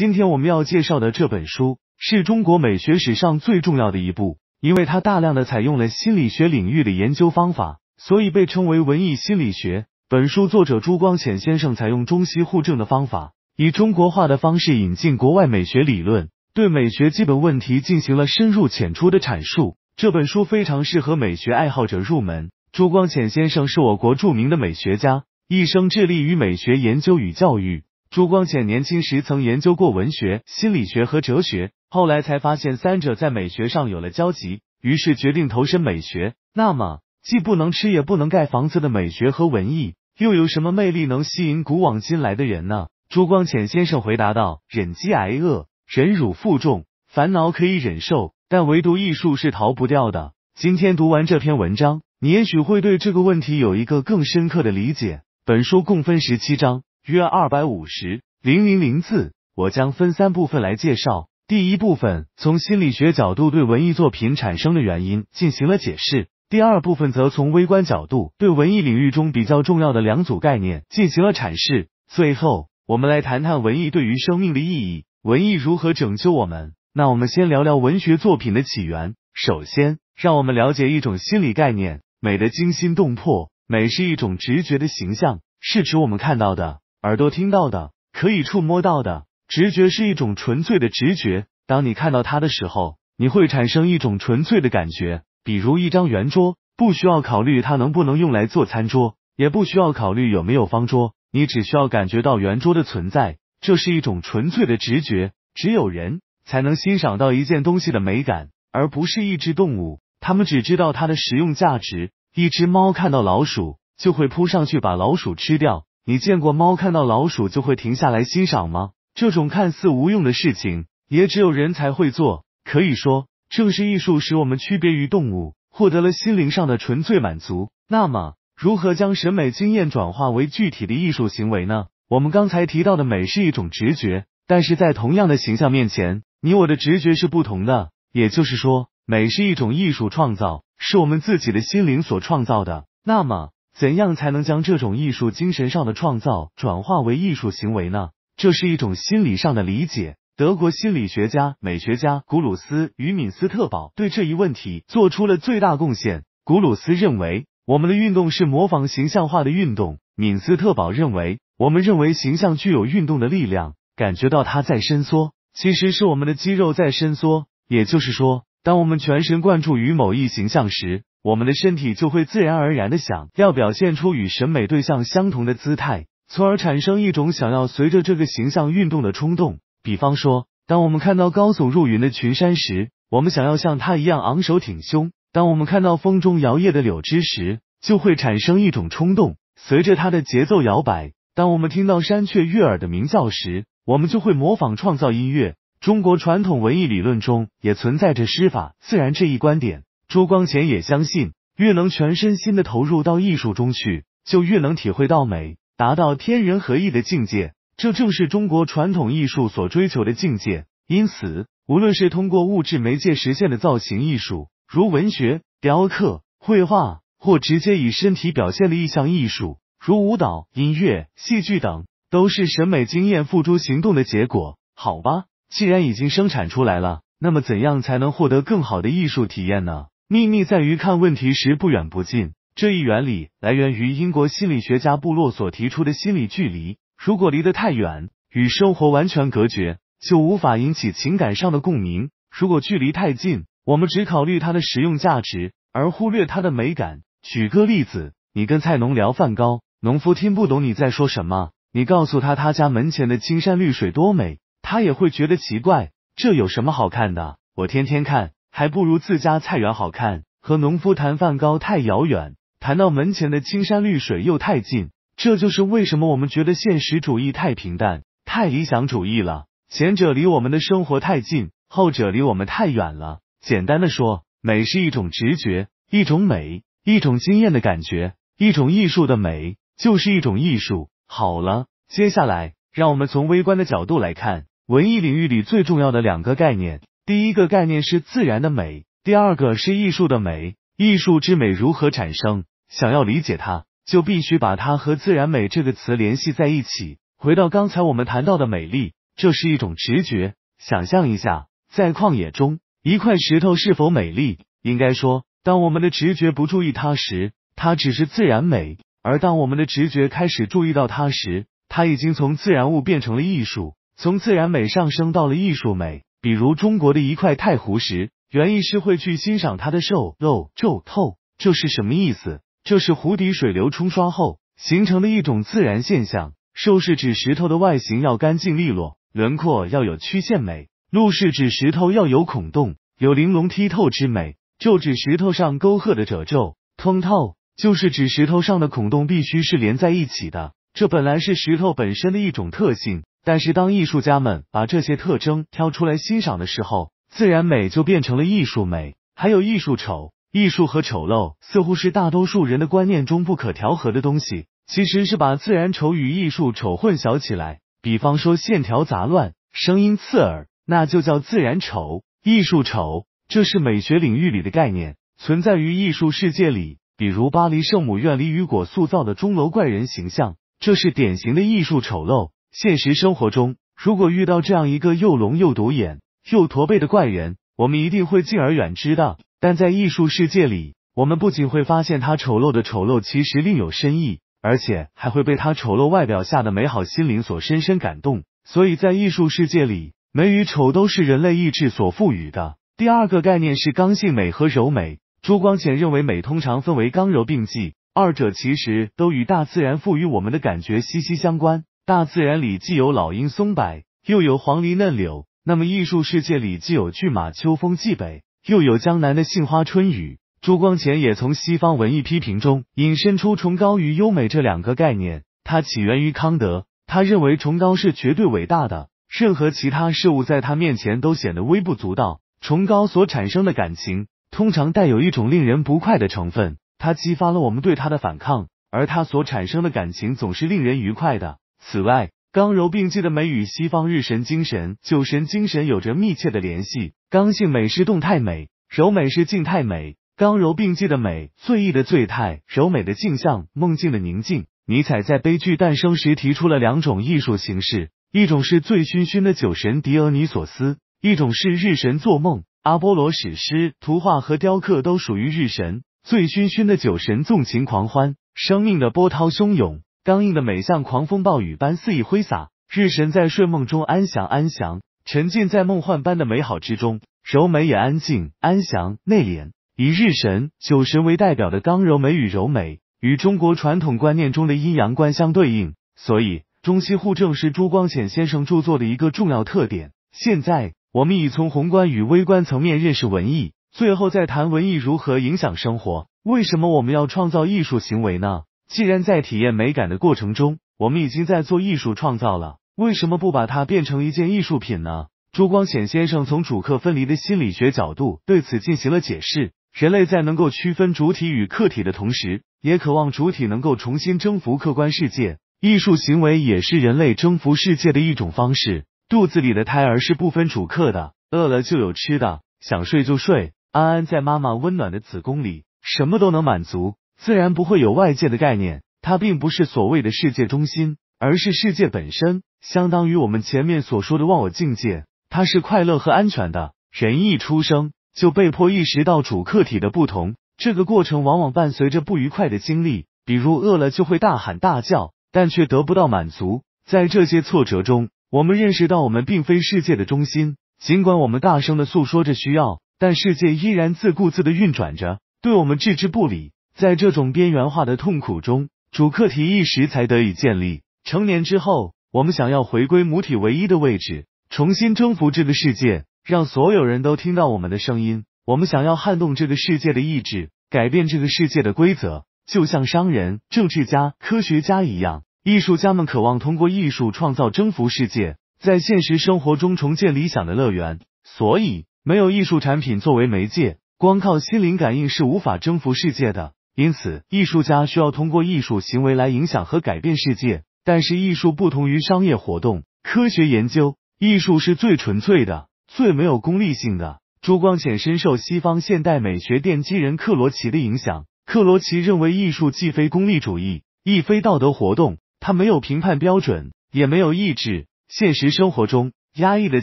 今天我们要介绍的这本书是中国美学史上最重要的一部，因为它大量的采用了心理学领域的研究方法，所以被称为文艺心理学。本书作者朱光潜先生采用中西互证的方法，以中国化的方式引进国外美学理论，对美学基本问题进行了深入浅出的阐述。这本书非常适合美学爱好者入门。朱光潜先生是我国著名的美学家，一生致力于美学研究与教育。朱光潜年轻时曾研究过文学、心理学和哲学，后来才发现三者在美学上有了交集，于是决定投身美学。那么，既不能吃，也不能盖房子的美学和文艺，又有什么魅力能吸引古往今来的人呢？朱光潜先生回答道：“忍饥挨饿，忍辱负重，烦恼可以忍受，但唯独艺术是逃不掉的。”今天读完这篇文章，你也许会对这个问题有一个更深刻的理解。本书共分十七章。约二百五十零零零字，我将分三部分来介绍。第一部分从心理学角度对文艺作品产生的原因进行了解释；第二部分则从微观角度对文艺领域中比较重要的两组概念进行了阐释。最后，我们来谈谈文艺对于生命的意义，文艺如何拯救我们？那我们先聊聊文学作品的起源。首先，让我们了解一种心理概念：美的惊心动魄。美是一种直觉的形象，是指我们看到的。耳朵听到的，可以触摸到的，直觉是一种纯粹的直觉。当你看到它的时候，你会产生一种纯粹的感觉。比如一张圆桌，不需要考虑它能不能用来做餐桌，也不需要考虑有没有方桌，你只需要感觉到圆桌的存在。这是一种纯粹的直觉。只有人才能欣赏到一件东西的美感，而不是一只动物。他们只知道它的实用价值。一只猫看到老鼠，就会扑上去把老鼠吃掉。你见过猫看到老鼠就会停下来欣赏吗？这种看似无用的事情，也只有人才会做。可以说，正是艺术使我们区别于动物，获得了心灵上的纯粹满足。那么，如何将审美经验转化为具体的艺术行为呢？我们刚才提到的美是一种直觉，但是在同样的形象面前，你我的直觉是不同的。也就是说，美是一种艺术创造，是我们自己的心灵所创造的。那么，怎样才能将这种艺术精神上的创造转化为艺术行为呢？这是一种心理上的理解。德国心理学家、美学家古鲁斯与敏斯特堡对这一问题做出了最大贡献。古鲁斯认为，我们的运动是模仿形象化的运动；敏斯特堡认为，我们认为形象具有运动的力量，感觉到它在伸缩，其实是我们的肌肉在伸缩。也就是说，当我们全神贯注于某一形象时。我们的身体就会自然而然的想要表现出与审美对象相同的姿态，从而产生一种想要随着这个形象运动的冲动。比方说，当我们看到高耸入云的群山时，我们想要像它一样昂首挺胸；当我们看到风中摇曳的柳枝时，就会产生一种冲动，随着它的节奏摇摆；当我们听到山雀悦耳的鸣叫时，我们就会模仿创造音乐。中国传统文艺理论中也存在着“诗法自然”这一观点。朱光潜也相信，越能全身心的投入到艺术中去，就越能体会到美，达到天人合一的境界。这正是中国传统艺术所追求的境界。因此，无论是通过物质媒介实现的造型艺术，如文学、雕刻、绘画，或直接以身体表现的意象艺术，如舞蹈、音乐、戏剧等，都是审美经验付诸行动的结果。好吧，既然已经生产出来了，那么怎样才能获得更好的艺术体验呢？秘密在于看问题时不远不近这一原理来源于英国心理学家布洛所提出的心理距离。如果离得太远，与生活完全隔绝，就无法引起情感上的共鸣；如果距离太近，我们只考虑它的实用价值，而忽略它的美感。举个例子，你跟菜农聊梵高，农夫听不懂你在说什么。你告诉他他家门前的青山绿水多美，他也会觉得奇怪，这有什么好看的？我天天看。还不如自家菜园好看，和农夫谈梵高太遥远，谈到门前的青山绿水又太近。这就是为什么我们觉得现实主义太平淡，太理想主义了。前者离我们的生活太近，后者离我们太远了。简单的说，美是一种直觉，一种美，一种惊艳的感觉，一种艺术的美，就是一种艺术。好了，接下来让我们从微观的角度来看文艺领域里最重要的两个概念。第一个概念是自然的美，第二个是艺术的美。艺术之美如何产生？想要理解它，就必须把它和自然美这个词联系在一起。回到刚才我们谈到的美丽，这是一种直觉。想象一下，在旷野中，一块石头是否美丽？应该说，当我们的直觉不注意它时，它只是自然美；而当我们的直觉开始注意到它时，它已经从自然物变成了艺术，从自然美上升到了艺术美。比如中国的一块太湖石，原意是会去欣赏它的瘦、肉皱、透。这是什么意思？这是湖底水流冲刷后形成的一种自然现象。瘦是指石头的外形要干净利落，轮廓要有曲线美；露是指石头要有孔洞，有玲珑剔透之美；皱指石头上沟壑的褶皱；通透就是指石头上的孔洞必须是连在一起的。这本来是石头本身的一种特性。但是当艺术家们把这些特征挑出来欣赏的时候，自然美就变成了艺术美。还有艺术丑，艺术和丑陋似乎是大多数人的观念中不可调和的东西。其实是把自然丑与艺术丑混淆起来。比方说线条杂乱、声音刺耳，那就叫自然丑。艺术丑，这是美学领域里的概念，存在于艺术世界里。比如巴黎圣母院里雨果塑造的钟楼怪人形象，这是典型的艺术丑陋。现实生活中，如果遇到这样一个又聋又独眼又驼背的怪人，我们一定会敬而远之的。但在艺术世界里，我们不仅会发现他丑陋的丑陋其实另有深意，而且还会被他丑陋外表下的美好心灵所深深感动。所以在艺术世界里，美与丑都是人类意志所赋予的。第二个概念是刚性美和柔美。朱光潜认为，美通常分为刚柔并济，二者其实都与大自然赋予我们的感觉息息相关。大自然里既有老鹰松柏，又有黄鹂嫩柳。那么艺术世界里既有骏马秋风祭北，又有江南的杏花春雨。朱光潜也从西方文艺批评中引申出崇高与优美这两个概念。它起源于康德，他认为崇高是绝对伟大的，任何其他事物在他面前都显得微不足道。崇高所产生的感情通常带有一种令人不快的成分，它激发了我们对它的反抗，而它所产生的感情总是令人愉快的。此外，刚柔并济的美与西方日神精神、酒神精神有着密切的联系。刚性美是动态美，柔美是静态美。刚柔并济的美，醉意的醉态，柔美的镜像，梦境的宁静。尼采在悲剧诞生时提出了两种艺术形式，一种是醉醺醺的酒神狄俄尼索斯，一种是日神做梦。阿波罗史诗、图画和雕刻都属于日神，醉醺醺的酒神纵情狂欢，生命的波涛汹涌。僵硬的美像狂风暴雨般肆意挥洒，日神在睡梦中安详安详，沉浸在梦幻般的美好之中。柔美也安静安详内敛，以日神、酒神为代表的刚柔美与柔美，与中国传统观念中的阴阳观相对应。所以，中西互证是朱光潜先生著作的一个重要特点。现在，我们已从宏观与微观层面认识文艺，最后再谈文艺如何影响生活。为什么我们要创造艺术行为呢？既然在体验美感的过程中，我们已经在做艺术创造了，为什么不把它变成一件艺术品呢？朱光潜先生从主客分离的心理学角度对此进行了解释。人类在能够区分主体与客体的同时，也渴望主体能够重新征服客观世界。艺术行为也是人类征服世界的一种方式。肚子里的胎儿是不分主客的，饿了就有吃的，想睡就睡。安安在妈妈温暖的子宫里，什么都能满足。自然不会有外界的概念，它并不是所谓的世界中心，而是世界本身，相当于我们前面所说的忘我境界。它是快乐和安全的。人一出生就被迫意识到主客体的不同，这个过程往往伴随着不愉快的经历，比如饿了就会大喊大叫，但却得不到满足。在这些挫折中，我们认识到我们并非世界的中心，尽管我们大声的诉说着需要，但世界依然自顾自的运转着，对我们置之不理。在这种边缘化的痛苦中，主客体意识才得以建立。成年之后，我们想要回归母体唯一的位置，重新征服这个世界，让所有人都听到我们的声音。我们想要撼动这个世界的意志，改变这个世界的规则，就像商人、政治家、科学家一样，艺术家们渴望通过艺术创造征服世界，在现实生活中重建理想的乐园。所以，没有艺术产品作为媒介，光靠心灵感应是无法征服世界的。因此，艺术家需要通过艺术行为来影响和改变世界。但是，艺术不同于商业活动、科学研究，艺术是最纯粹的、最没有功利性的。朱光潜深受西方现代美学奠基人克罗齐的影响。克罗齐认为，艺术既非功利主义，亦非道德活动，它没有评判标准，也没有意志。现实生活中，压抑的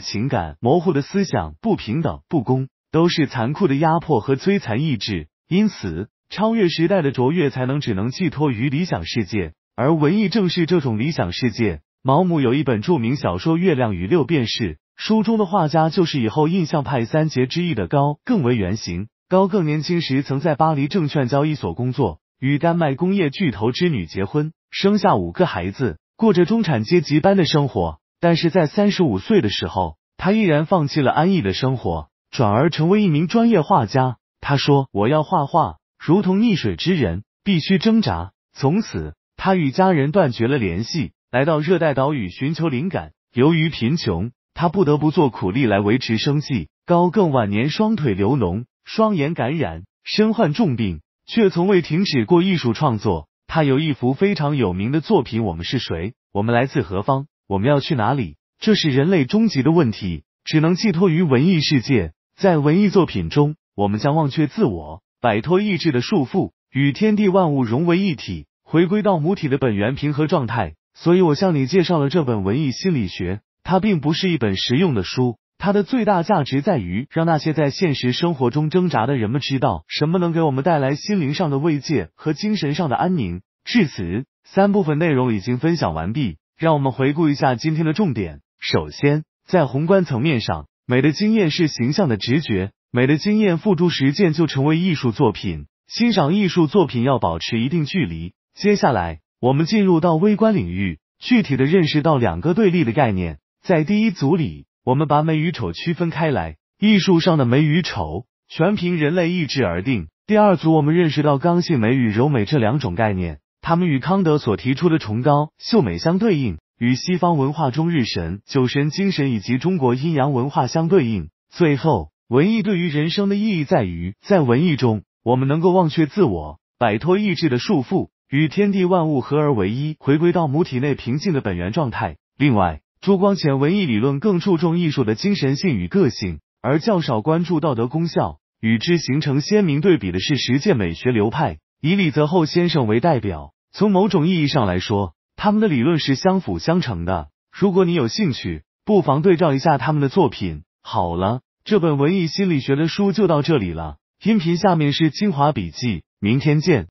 情感、模糊的思想、不平等、不公，都是残酷的压迫和摧残意志。因此。超越时代的卓越才能只能寄托于理想世界，而文艺正是这种理想世界。毛姆有一本著名小说《月亮与六便士》，书中的画家就是以后印象派三杰之一的高更为原型。高更年轻时曾在巴黎证券交易所工作，与丹麦工业巨头之女结婚，生下五个孩子，过着中产阶级般的生活。但是在三十五岁的时候，他毅然放弃了安逸的生活，转而成为一名专业画家。他说：“我要画画。”如同溺水之人，必须挣扎。从此，他与家人断绝了联系，来到热带岛屿寻求灵感。由于贫穷，他不得不做苦力来维持生计。高更晚年双腿流脓，双眼感染，身患重病，却从未停止过艺术创作。他有一幅非常有名的作品：《我们是谁？我们来自何方？我们要去哪里？》这是人类终极的问题，只能寄托于文艺世界。在文艺作品中，我们将忘却自我。摆脱意志的束缚，与天地万物融为一体，回归到母体的本源平和状态。所以我向你介绍了这本文艺心理学，它并不是一本实用的书，它的最大价值在于让那些在现实生活中挣扎的人们知道，什么能给我们带来心灵上的慰藉和精神上的安宁。至此，三部分内容已经分享完毕。让我们回顾一下今天的重点。首先，在宏观层面上，美的经验是形象的直觉。美的经验付诸实践，就成为艺术作品。欣赏艺术作品要保持一定距离。接下来，我们进入到微观领域，具体的认识到两个对立的概念。在第一组里，我们把美与丑区分开来，艺术上的美与丑全凭人类意志而定。第二组，我们认识到刚性美与柔美这两种概念，它们与康德所提出的崇高、秀美相对应，与西方文化中日神、酒神精神以及中国阴阳文化相对应。最后。文艺对于人生的意义在于，在文艺中，我们能够忘却自我，摆脱意志的束缚，与天地万物合而为一，回归到母体内平静的本源状态。另外，朱光潜文艺理论更注重艺术的精神性与个性，而较少关注道德功效。与之形成鲜明对比的是实践美学流派，以李泽厚先生为代表。从某种意义上来说，他们的理论是相辅相成的。如果你有兴趣，不妨对照一下他们的作品。好了。这本文艺心理学的书就到这里了。音频下面是精华笔记，明天见。